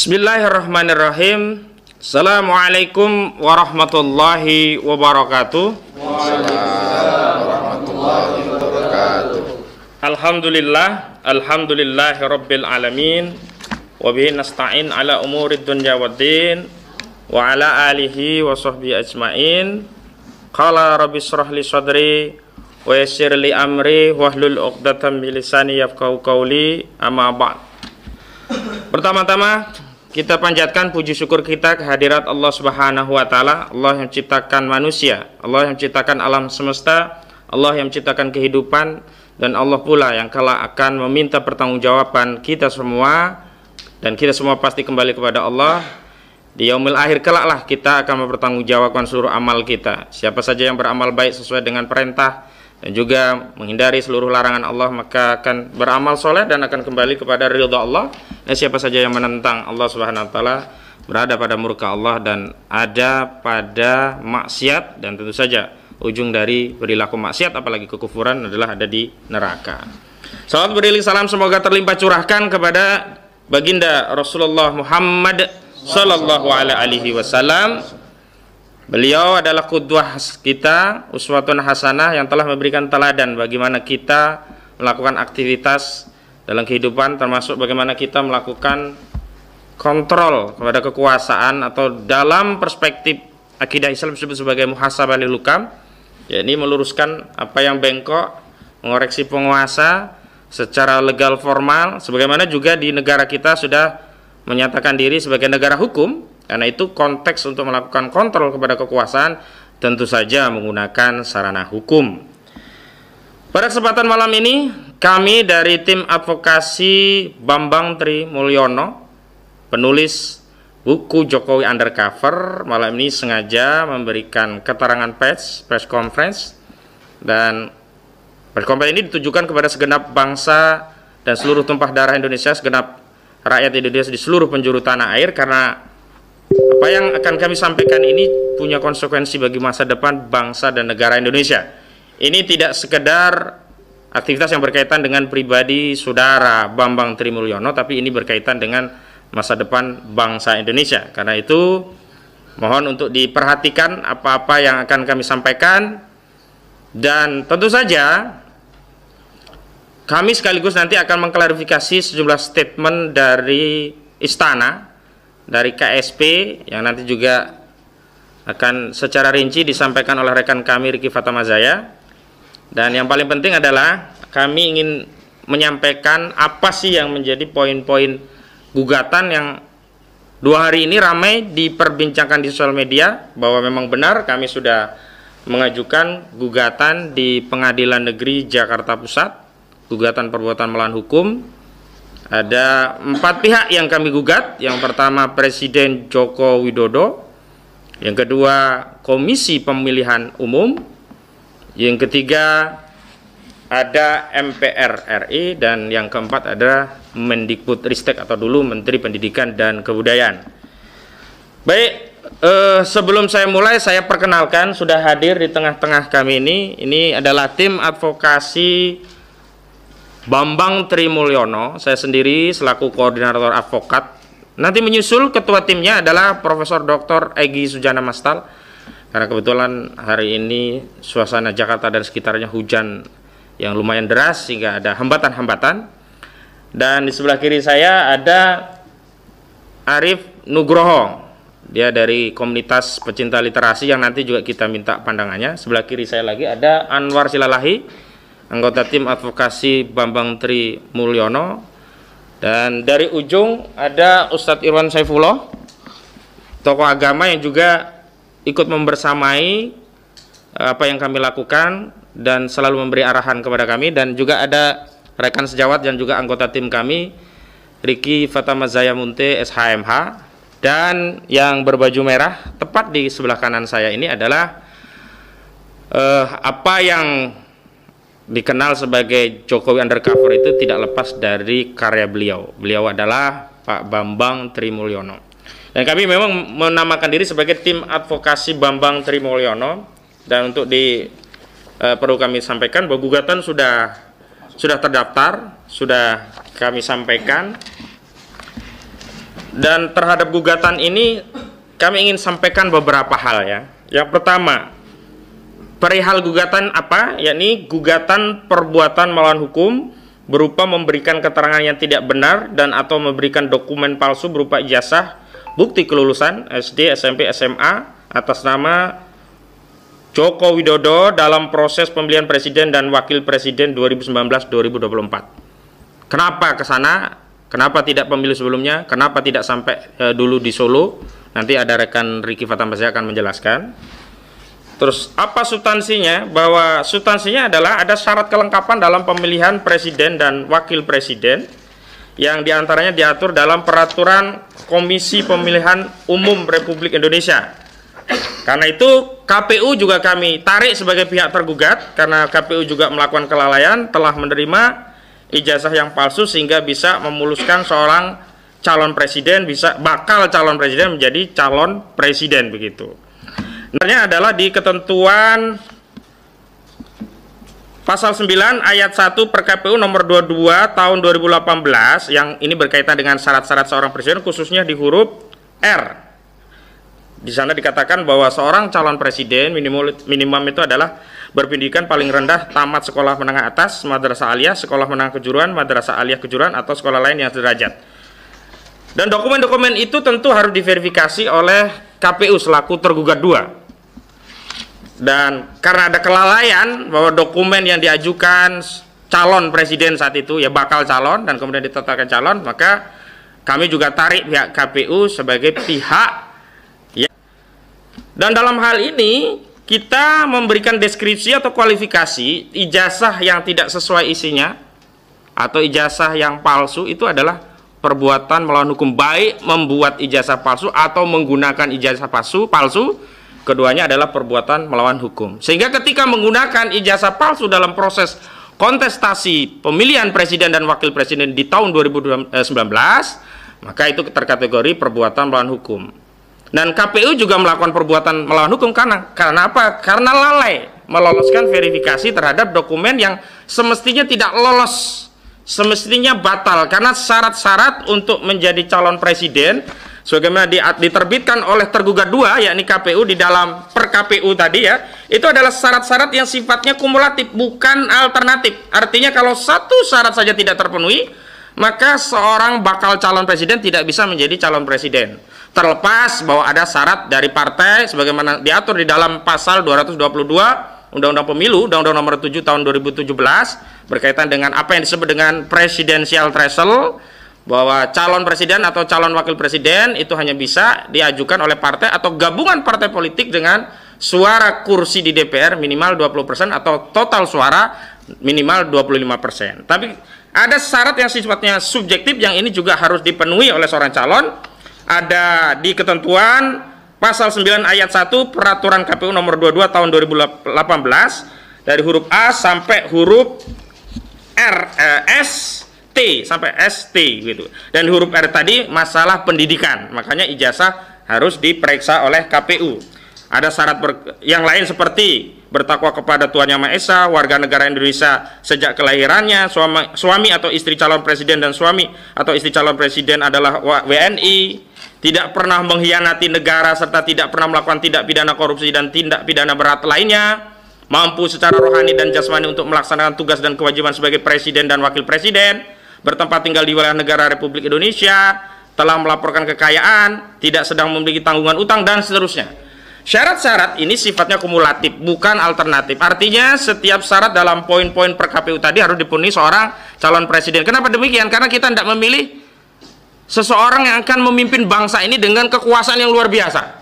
Bismillahirrahmanirrahim. Assalamualaikum warahmatullahi wabarakatuh. Waalaikumsalam warahmatullahi wabarakatuh. Alhamdulillah, alhamdulillahi rabbil alamin. Wa bihi nasta'in ala umuri dunya waddin wa ala alihi wa sahbihi ajmain. Qala rabbi shrah li sadri wa yassir li amri wahlul 'uqdatam min lisani yafqahu qawli amma ba'd. Pertama-tama kita panjatkan puji syukur kita kehadirat Allah Subhanahu wa taala, Allah yang ciptakan manusia, Allah yang ciptakan alam semesta, Allah yang ciptakan kehidupan dan Allah pula yang kala akan meminta pertanggungjawaban kita semua dan kita semua pasti kembali kepada Allah. Di yaumil akhir kelak lah kita akan mempertanggungjawabkan seluruh amal kita. Siapa saja yang beramal baik sesuai dengan perintah dan juga menghindari seluruh larangan Allah maka akan beramal soleh dan akan kembali kepada ridha Allah dan siapa saja yang menentang Allah Subhanahu wa taala berada pada murka Allah dan ada pada maksiat dan tentu saja ujung dari perilaku maksiat apalagi kekufuran adalah ada di neraka. Salam beriling salam semoga terlimpah curahkan kepada baginda Rasulullah Muhammad sallallahu alaihi wasallam. Beliau adalah kudwah kita, uswatun hasanah yang telah memberikan teladan bagaimana kita melakukan aktivitas dalam kehidupan termasuk bagaimana kita melakukan kontrol kepada kekuasaan atau dalam perspektif akidah Islam disebut sebagai muhasabah lil hukam yakni meluruskan apa yang bengkok mengoreksi penguasa secara legal formal sebagaimana juga di negara kita sudah menyatakan diri sebagai negara hukum karena itu konteks untuk melakukan kontrol kepada kekuasaan tentu saja menggunakan sarana hukum pada kesempatan malam ini kami dari tim advokasi Bambang Tri Mulyono, penulis buku Jokowi Undercover, malam ini sengaja memberikan keterangan pers, press conference, dan press conference ini ditujukan kepada segenap bangsa dan seluruh tumpah darah Indonesia, segenap rakyat Indonesia di seluruh penjuru tanah air, karena apa yang akan kami sampaikan ini punya konsekuensi bagi masa depan bangsa dan negara Indonesia. Ini tidak sekedar aktivitas yang berkaitan dengan pribadi saudara Bambang Trimulyono tapi ini berkaitan dengan masa depan bangsa Indonesia. Karena itu mohon untuk diperhatikan apa-apa yang akan kami sampaikan dan tentu saja kami sekaligus nanti akan mengklarifikasi sejumlah statement dari istana dari KSP yang nanti juga akan secara rinci disampaikan oleh rekan kami Riki Fatamazaya dan yang paling penting adalah kami ingin menyampaikan apa sih yang menjadi poin-poin gugatan yang dua hari ini ramai diperbincangkan di sosial media bahwa memang benar kami sudah mengajukan gugatan di Pengadilan Negeri Jakarta Pusat gugatan perbuatan melawan hukum ada empat pihak yang kami gugat yang pertama Presiden Joko Widodo yang kedua Komisi Pemilihan Umum yang ketiga ada MPR RI dan yang keempat ada Mendikbud Ristek atau dulu Menteri Pendidikan dan Kebudayaan. Baik, eh, sebelum saya mulai saya perkenalkan sudah hadir di tengah-tengah kami ini ini adalah tim advokasi Bambang Trimulyono saya sendiri selaku koordinator advokat nanti menyusul ketua timnya adalah Profesor Dr. Egi Sujana Mastal karena kebetulan hari ini suasana Jakarta dan sekitarnya hujan yang lumayan deras sehingga ada hambatan-hambatan dan di sebelah kiri saya ada Arif Nugroho dia dari komunitas pecinta literasi yang nanti juga kita minta pandangannya sebelah kiri saya lagi ada Anwar Silalahi anggota tim advokasi Bambang Tri Mulyono dan dari ujung ada Ustadz Irwan Saifullah tokoh agama yang juga ikut membersamai eh, apa yang kami lakukan dan selalu memberi arahan kepada kami dan juga ada rekan sejawat dan juga anggota tim kami Riki Fatama Munte SHMH dan yang berbaju merah tepat di sebelah kanan saya ini adalah eh, apa yang dikenal sebagai Jokowi undercover itu tidak lepas dari karya beliau. Beliau adalah Pak Bambang Trimulyono. Dan kami memang menamakan diri sebagai tim advokasi Bambang Trimulyono dan untuk di eh, perlu kami sampaikan bahwa gugatan sudah sudah terdaftar, sudah kami sampaikan. Dan terhadap gugatan ini kami ingin sampaikan beberapa hal ya. Yang pertama, perihal gugatan apa? yakni gugatan perbuatan melawan hukum berupa memberikan keterangan yang tidak benar dan atau memberikan dokumen palsu berupa ijazah bukti kelulusan SD, SMP, SMA atas nama Joko Widodo dalam proses pemilihan presiden dan wakil presiden 2019-2024. Kenapa ke sana? Kenapa tidak pemilu sebelumnya? Kenapa tidak sampai e, dulu di Solo? Nanti ada rekan Riki Fatambasya akan menjelaskan. Terus apa substansinya? Bahwa substansinya adalah ada syarat kelengkapan dalam pemilihan presiden dan wakil presiden yang diantaranya diatur dalam peraturan Komisi Pemilihan Umum Republik Indonesia. Karena itu KPU juga kami tarik sebagai pihak tergugat karena KPU juga melakukan kelalaian telah menerima ijazah yang palsu sehingga bisa memuluskan seorang calon presiden bisa bakal calon presiden menjadi calon presiden begitu. Sebenarnya adalah di ketentuan Pasal 9 ayat 1 per KPU nomor 22 tahun 2018 yang ini berkaitan dengan syarat-syarat seorang presiden khususnya di huruf R. Di sana dikatakan bahwa seorang calon presiden minimum, minimum itu adalah berpendidikan paling rendah tamat sekolah menengah atas, madrasah aliyah, sekolah menengah kejuruan, madrasah aliyah kejuruan atau sekolah lain yang sederajat. Dan dokumen-dokumen itu tentu harus diverifikasi oleh KPU selaku tergugat dua dan karena ada kelalaian bahwa dokumen yang diajukan calon presiden saat itu ya bakal calon dan kemudian ditetapkan calon maka kami juga tarik pihak KPU sebagai pihak ya dan dalam hal ini kita memberikan deskripsi atau kualifikasi ijazah yang tidak sesuai isinya atau ijazah yang palsu itu adalah perbuatan melawan hukum baik membuat ijazah palsu atau menggunakan ijazah palsu palsu keduanya adalah perbuatan melawan hukum. Sehingga ketika menggunakan ijazah palsu dalam proses kontestasi pemilihan presiden dan wakil presiden di tahun 2019, eh, maka itu terkategori perbuatan melawan hukum. Dan KPU juga melakukan perbuatan melawan hukum karena karena apa? Karena lalai meloloskan verifikasi terhadap dokumen yang semestinya tidak lolos, semestinya batal karena syarat-syarat untuk menjadi calon presiden sebagaimana di, diterbitkan oleh tergugat dua yakni KPU di dalam per KPU tadi ya itu adalah syarat-syarat yang sifatnya kumulatif bukan alternatif artinya kalau satu syarat saja tidak terpenuhi maka seorang bakal calon presiden tidak bisa menjadi calon presiden terlepas bahwa ada syarat dari partai sebagaimana diatur di dalam pasal 222 Undang-Undang Pemilu, Undang-Undang Nomor 7 Tahun 2017 berkaitan dengan apa yang disebut dengan presidensial threshold bahwa calon presiden atau calon wakil presiden itu hanya bisa diajukan oleh partai atau gabungan partai politik dengan suara kursi di DPR minimal 20% atau total suara minimal 25%. Tapi ada syarat yang sifatnya subjektif yang ini juga harus dipenuhi oleh seorang calon. Ada di ketentuan pasal 9 ayat 1 peraturan KPU nomor 22 tahun 2018 dari huruf A sampai huruf R eh, S sampai ST gitu. Dan huruf R tadi masalah pendidikan, makanya ijazah harus diperiksa oleh KPU. Ada syarat ber, yang lain seperti bertakwa kepada Tuhan Yang Maha Esa, warga negara Indonesia sejak kelahirannya, suami, suami atau istri calon presiden dan suami atau istri calon presiden adalah WNI, tidak pernah mengkhianati negara serta tidak pernah melakukan tindak pidana korupsi dan tindak pidana berat lainnya, mampu secara rohani dan jasmani untuk melaksanakan tugas dan kewajiban sebagai presiden dan wakil presiden, bertempat tinggal di wilayah negara Republik Indonesia, telah melaporkan kekayaan, tidak sedang memiliki tanggungan utang dan seterusnya. Syarat-syarat ini sifatnya kumulatif, bukan alternatif. Artinya setiap syarat dalam poin-poin per KPU tadi harus dipenuhi seorang calon presiden. Kenapa demikian? Karena kita tidak memilih seseorang yang akan memimpin bangsa ini dengan kekuasaan yang luar biasa.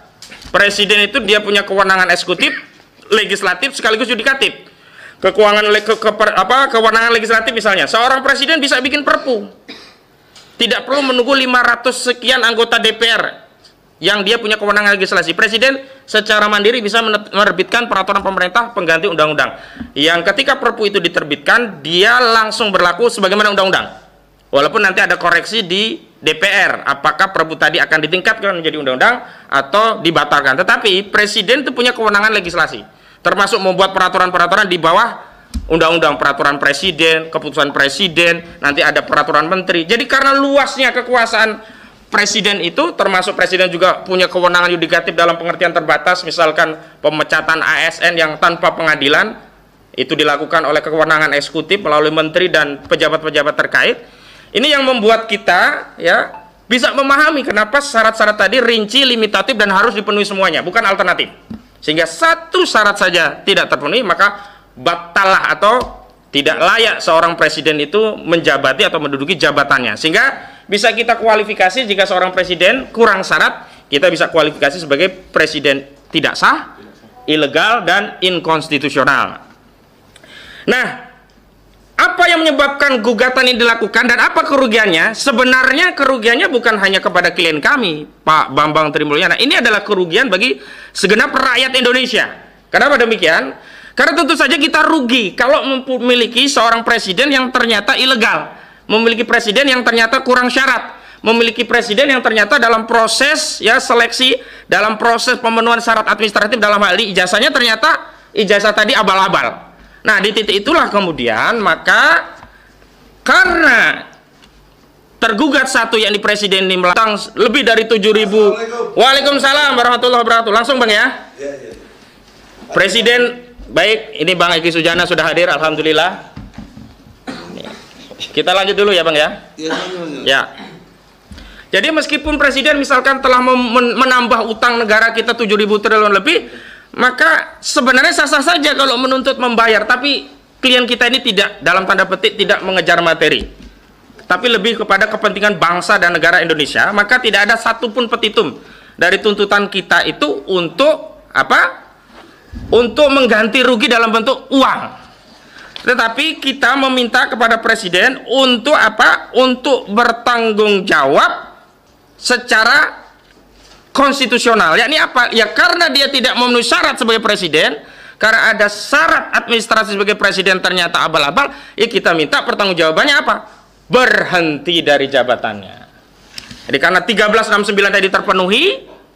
Presiden itu dia punya kewenangan eksekutif, legislatif sekaligus yudikatif kekuangan ke, ke, ke, apa kewenangan legislatif misalnya seorang presiden bisa bikin perpu tidak perlu menunggu 500 sekian anggota DPR yang dia punya kewenangan legislasi presiden secara mandiri bisa menerbitkan peraturan pemerintah pengganti undang-undang yang ketika perpu itu diterbitkan dia langsung berlaku sebagaimana undang-undang walaupun nanti ada koreksi di DPR apakah perpu tadi akan ditingkatkan menjadi undang-undang atau dibatalkan tetapi presiden itu punya kewenangan legislasi termasuk membuat peraturan-peraturan di bawah undang-undang peraturan presiden, keputusan presiden, nanti ada peraturan menteri. Jadi karena luasnya kekuasaan presiden itu termasuk presiden juga punya kewenangan yudikatif dalam pengertian terbatas misalkan pemecatan ASN yang tanpa pengadilan itu dilakukan oleh kewenangan eksekutif melalui menteri dan pejabat-pejabat terkait. Ini yang membuat kita ya bisa memahami kenapa syarat-syarat tadi rinci, limitatif dan harus dipenuhi semuanya, bukan alternatif. Sehingga satu syarat saja tidak terpenuhi maka batalah atau tidak layak seorang presiden itu menjabati atau menduduki jabatannya. Sehingga bisa kita kualifikasi jika seorang presiden kurang syarat, kita bisa kualifikasi sebagai presiden tidak sah, ilegal dan inkonstitusional. Nah, apa yang menyebabkan gugatan ini dilakukan dan apa kerugiannya? Sebenarnya kerugiannya bukan hanya kepada klien kami, Pak Bambang Trimulyana. Ini adalah kerugian bagi segenap rakyat Indonesia. Kenapa demikian? Karena tentu saja kita rugi kalau memiliki seorang presiden yang ternyata ilegal, memiliki presiden yang ternyata kurang syarat, memiliki presiden yang ternyata dalam proses ya seleksi, dalam proses pemenuhan syarat administratif dalam hal ini ijazahnya ternyata ijazah tadi abal-abal Nah, di titik itulah kemudian maka karena tergugat satu yang di presiden ini melatang lebih dari 7000 ribu. Waalaikumsalam warahmatullahi wabarakatuh. Langsung Bang ya? Ya, ya. Presiden baik, ini Bang Eki Sujana sudah hadir alhamdulillah. Kita lanjut dulu ya Bang ya. Ya. ya. Jadi meskipun presiden misalkan telah menambah utang negara kita 7000 triliun lebih, maka sebenarnya sah-sah saja kalau menuntut membayar tapi klien kita ini tidak dalam tanda petik tidak mengejar materi tapi lebih kepada kepentingan bangsa dan negara Indonesia maka tidak ada satupun petitum dari tuntutan kita itu untuk apa untuk mengganti rugi dalam bentuk uang tetapi kita meminta kepada presiden untuk apa untuk bertanggung jawab secara konstitusional yakni apa ya karena dia tidak memenuhi syarat sebagai presiden karena ada syarat administrasi sebagai presiden ternyata abal-abal ya kita minta pertanggungjawabannya apa berhenti dari jabatannya jadi karena 1369 tadi terpenuhi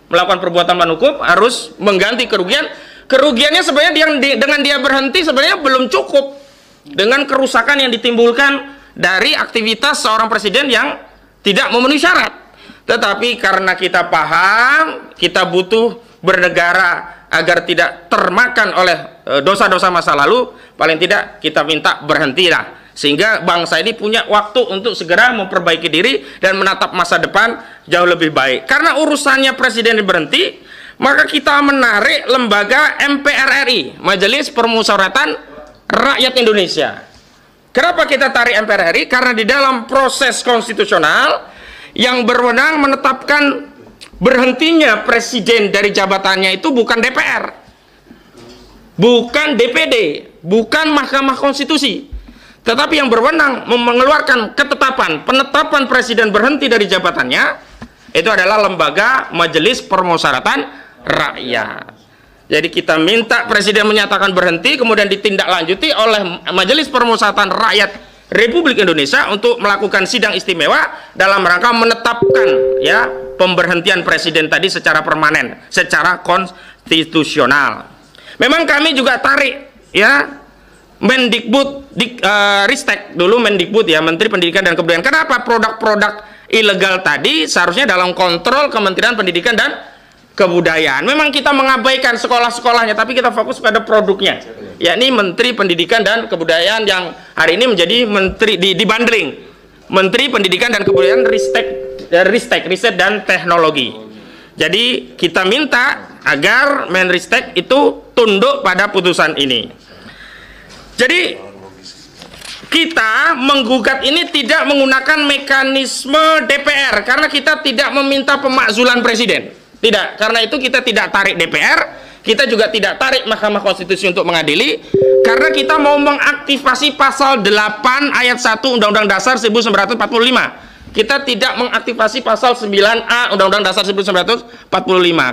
melakukan perbuatan melawan harus mengganti kerugian kerugiannya sebenarnya dia, dengan dia berhenti sebenarnya belum cukup dengan kerusakan yang ditimbulkan dari aktivitas seorang presiden yang tidak memenuhi syarat tetapi karena kita paham, kita butuh bernegara agar tidak termakan oleh e, dosa-dosa masa lalu, paling tidak kita minta berhentilah. Sehingga bangsa ini punya waktu untuk segera memperbaiki diri dan menatap masa depan jauh lebih baik. Karena urusannya presiden berhenti, maka kita menarik lembaga MPR RI Majelis Permusyawaratan Rakyat Indonesia. Kenapa kita tarik MPR RI? Karena di dalam proses konstitusional, yang berwenang menetapkan berhentinya presiden dari jabatannya itu bukan DPR, bukan DPD, bukan Mahkamah Konstitusi, tetapi yang berwenang mengeluarkan ketetapan penetapan presiden berhenti dari jabatannya itu adalah lembaga Majelis Permusyawaratan Rakyat. Jadi kita minta presiden menyatakan berhenti kemudian ditindaklanjuti oleh Majelis Permusyawaratan Rakyat Republik Indonesia untuk melakukan sidang istimewa dalam rangka menetapkan ya pemberhentian presiden tadi secara permanen, secara konstitusional. Memang kami juga tarik ya Mendikbud dik, uh, Ristek dulu Mendikbud ya Menteri Pendidikan dan Kebudayaan. Kenapa produk-produk ilegal tadi seharusnya dalam kontrol Kementerian Pendidikan dan kebudayaan. Memang kita mengabaikan sekolah-sekolahnya, tapi kita fokus pada produknya, yakni Menteri Pendidikan dan Kebudayaan yang hari ini menjadi Menteri di, di bandring Menteri Pendidikan dan Kebudayaan Ristek, eh, Ristek, Riset dan Teknologi. Jadi kita minta agar Menristek itu tunduk pada putusan ini. Jadi kita menggugat ini tidak menggunakan mekanisme DPR karena kita tidak meminta pemakzulan presiden tidak, karena itu kita tidak tarik DPR, kita juga tidak tarik Mahkamah Konstitusi untuk mengadili karena kita mau mengaktifasi pasal 8 ayat 1 Undang-Undang Dasar 1945. Kita tidak mengaktifasi pasal 9A Undang-Undang Dasar 1945.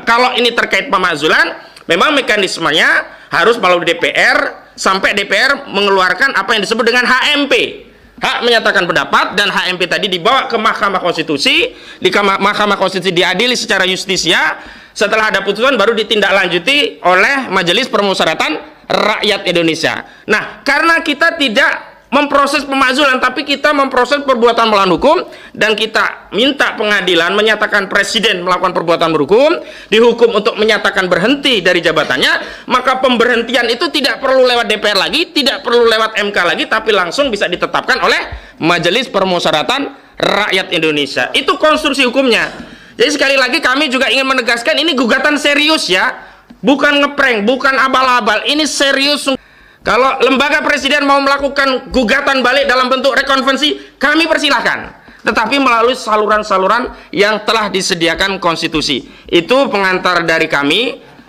Kalau ini terkait pemakzulan, memang mekanismenya harus melalui DPR sampai DPR mengeluarkan apa yang disebut dengan HMP hak menyatakan pendapat dan HMP tadi dibawa ke Mahkamah Konstitusi di Mahkamah Konstitusi diadili secara justisia setelah ada putusan baru ditindaklanjuti oleh Majelis Permusyawaratan Rakyat Indonesia nah karena kita tidak memproses pemakzulan tapi kita memproses perbuatan melawan hukum dan kita minta pengadilan menyatakan presiden melakukan perbuatan berhukum dihukum untuk menyatakan berhenti dari jabatannya maka pemberhentian itu tidak perlu lewat DPR lagi tidak perlu lewat MK lagi tapi langsung bisa ditetapkan oleh Majelis permusyaratan Rakyat Indonesia itu konstruksi hukumnya jadi sekali lagi kami juga ingin menegaskan ini gugatan serius ya bukan ngeprank bukan abal-abal ini serius kalau lembaga presiden mau melakukan gugatan balik dalam bentuk rekonvensi, kami persilahkan. Tetapi melalui saluran-saluran yang telah disediakan konstitusi. Itu pengantar dari kami.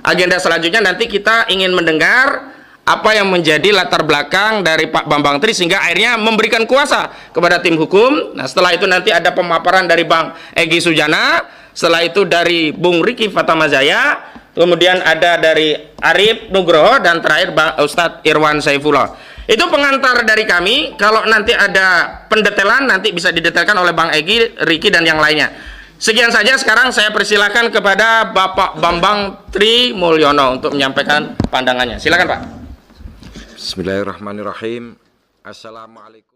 Agenda selanjutnya nanti kita ingin mendengar apa yang menjadi latar belakang dari Pak Bambang Tri sehingga akhirnya memberikan kuasa kepada tim hukum. Nah, setelah itu nanti ada pemaparan dari Bang Egi Sujana, setelah itu dari Bung Riki Fatamazaya, kemudian ada dari Arif Nugroho dan terakhir Ustadz Irwan Saifullah. Itu pengantar dari kami. Kalau nanti ada pendetelan nanti bisa didetailkan oleh Bang Egi, Riki dan yang lainnya. Sekian saja sekarang saya persilahkan kepada Bapak Bambang Tri Mulyono untuk menyampaikan pandangannya. Silakan Pak. Bismillahirrahmanirrahim. Assalamualaikum.